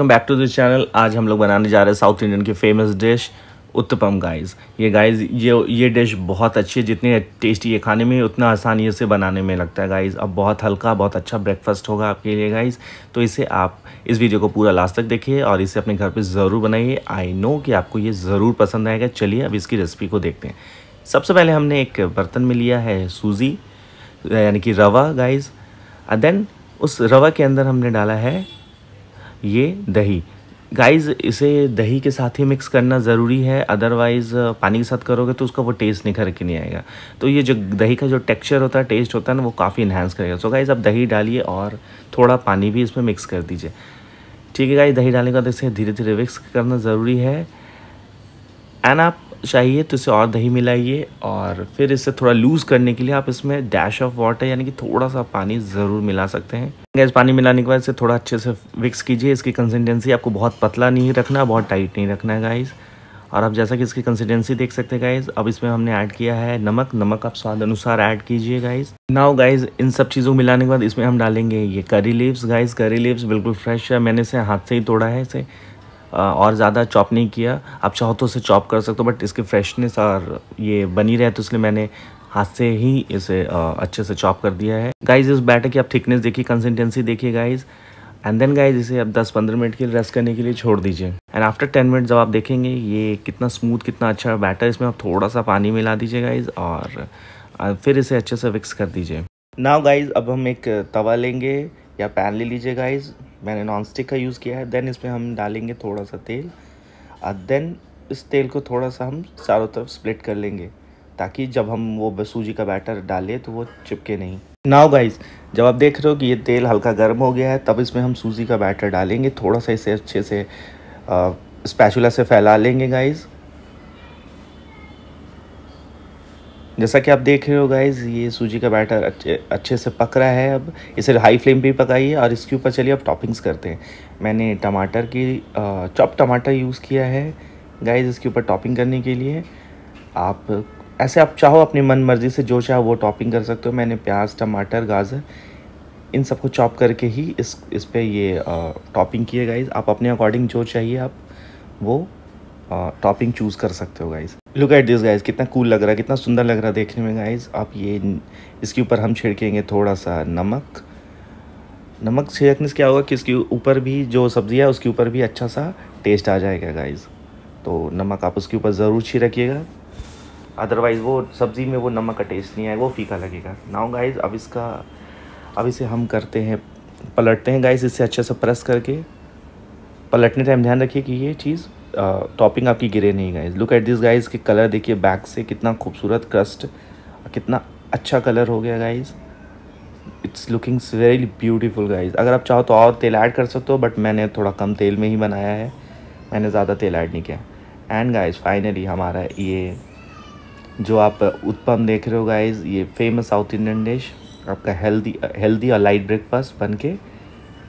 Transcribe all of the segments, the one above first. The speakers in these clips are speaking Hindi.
welcome back to this channel आज हम लोग बनाने जा रहे हैं साउथ इंडियन की फेमस डिश उत्तपम गाइस ये गाइस ये ये डिश बहुत अच्छी है जितनी टेस्टी है खाने में उतना आसानी से बनाने में लगता है गाइस अब बहुत हल्का बहुत अच्छा ब्रेकफास्ट होगा आपके लिए गाइस तो इसे आप इस वीडियो को पूरा लास्ट तक देखिए और इसे अपने घर पर ज़रूर बनाइए आई नो कि आपको ये ज़रूर पसंद आएगा चलिए अब इसकी रेसिपी को देखते हैं सबसे पहले हमने एक बर्तन में लिया है सूजी यानी कि रवा गाइज़ देन उस रवा के अंदर हमने डाला है ये दही गाइस इसे दही के साथ ही मिक्स करना ज़रूरी है अदरवाइज़ पानी के साथ करोगे तो उसका वो टेस्ट निखर के नहीं आएगा तो ये जो दही का जो टेक्सचर होता है टेस्ट होता है ना वो काफ़ी इन्हांस करेगा सो तो गाइस आप दही डालिए और थोड़ा पानी भी इसमें मिक्स कर दीजिए ठीक है गाइस दही डालने के बाद इसे धीरे धीरे मिक्स करना ज़रूरी है एंड आप चाहिए तो इसे और दही मिलाइए और फिर इसे थोड़ा लूज़ करने के लिए आप इसमें डैश ऑफ वाटर यानी कि थोड़ा सा पानी ज़रूर मिला सकते हैं गैस पानी मिलाने के बाद इसे थोड़ा अच्छे से मिक्स कीजिए इसकी कंसिस्टेंसी आपको बहुत पतला नहीं रखना बहुत टाइट नहीं रखना है गाइज़ और आप जैसा कि इसकी कंसिस्टेंसी देख सकते हैं गाइज अब इसमें हमने ऐड किया है नमक नमक आप स्वाद अनुसार ऐड कीजिए गाइज नाउ गाइज इन सब चीज़ों मिलाने के बाद इसमें हम डालेंगे ये curry leaves guys curry leaves बिल्कुल फ्रेश है मैंने इसे हाथ से ही तोड़ा है इसे और ज़्यादा चॉप नहीं किया आप चाहो तो उसे चॉप कर सकते हो बट इसकी फ्रेशनेस और ये बनी रहे तो इसलिए मैंने हाथ से ही इसे अच्छे से चॉप कर दिया है गाइज इस बैटर की आप थिकनेस देखिए कंसिस्टेंसी देखिए गाइज़ एंड देन गाइज इसे आप 10-15 मिनट के लिए रेस्ट करने के लिए छोड़ दीजिए एंड आफ्टर 10 मिनट जब आप देखेंगे ये कितना स्मूथ कितना अच्छा बैटर इसमें आप थोड़ा सा पानी मिला दीजिए गाइज और फिर इसे अच्छे से विक्स कर दीजिए नाव गाइज अब हम एक तवा लेंगे या पैन ले लीजिए गाइज़ मैंने नॉन स्टिक का यूज़ किया है देन इसमें हम डालेंगे थोड़ा सा तेल और देन इस तेल को थोड़ा सा हम चारों तरफ स्प्लिट कर लेंगे ताकि जब हम वो सूजी का बैटर डालें तो वो चिपके नहीं नाव गाइस जब आप देख रहे हो कि ये तेल हल्का गर्म हो गया है तब इसमें हम सूजी का बैटर डालेंगे थोड़ा सा इसे अच्छे से स्पैचुला से फैला लेंगे गाइज जैसा कि आप देख रहे हो गाइज ये सूजी का बैटर अच्छे अच्छे से पक रहा है अब इसे हाई फ्लेम पे पकाइए और इसके ऊपर चलिए अब टॉपिंग्स करते हैं मैंने टमाटर की चॉप टमाटर यूज़ किया है गाइज इसके ऊपर टॉपिंग करने के लिए आप ऐसे आप चाहो अपनी मन मर्ज़ी से जो चाहो वो टॉपिंग कर सकते हो मैंने प्याज टमाटर गाजर इन सबको चॉप करके ही इस इस पर ये टॉपिंग किए गाइज आप अपने अकॉर्डिंग जो चाहिए आप वो टॉपिंग चूज़ कर सकते हो guys look at this guys कितना कूल लग रहा है कितना सुंदर लग रहा है देखने में गाइस आप ये इसके ऊपर हम छिड़केंगे थोड़ा सा नमक नमक छिड़कने से क्या होगा कि इसके ऊपर भी जो सब्ज़ी है उसके ऊपर भी अच्छा सा टेस्ट आ जाएगा गाइस तो नमक आप उसके ऊपर ज़रूर छिड़किएगा अदरवाइज़ वो सब्ज़ी में वो नमक का टेस्ट नहीं आएगा वो फीका लगेगा नाउ गाइस अब इसका अब इसे हम करते हैं पलटते हैं गाइस इसे अच्छा सा प्रेस करके पलटने टाइम ध्यान रखिए कि ये चीज़ टॉपिंग आपकी गिरे नहीं guys look at this guys के कलर देखिए बैक से कितना खूबसूरत क्रस्ट कितना अच्छा कलर हो गया guys it's looking very beautiful guys अगर आप चाहो तो और तेल ऐड कर सकते हो बट मैंने थोड़ा कम तेल में ही बनाया है मैंने ज़्यादा तेल ऐड नहीं किया एंड गाइज फाइनली हमारा ये जो आप उत्पम देख रहे हो गाइज ये फेमस साउथ इंडियन डिश आपका हेल्दी हेल्दी और लाइट ब्रेकफास्ट बन के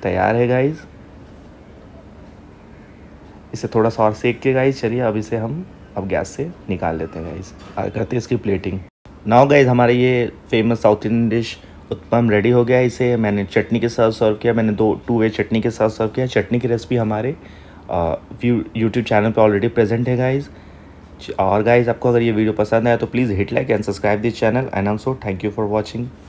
तैयार है गाइज़ इसे थोड़ा सा और सेक के गाइज चलिए अब इसे हम अब गैस से निकाल लेते हैं गाइज़ करते हैं इसकी प्लेटिंग नाउ गाइज़ हमारा ये famous south Indian dish uttapam ready हो गया इसे मैंने चटनी के साथ सर्व किया मैंने दो टू वे चटनी के साथ सर्व किया चटनी की रेसिपी हमारे यूट्यूब चैनल पर ऑलरेडी प्रेजेंट है गाइज़ और गाइज आपको अगर ये वीडियो पसंद आया तो please hit like and subscribe this channel and also thank you for watching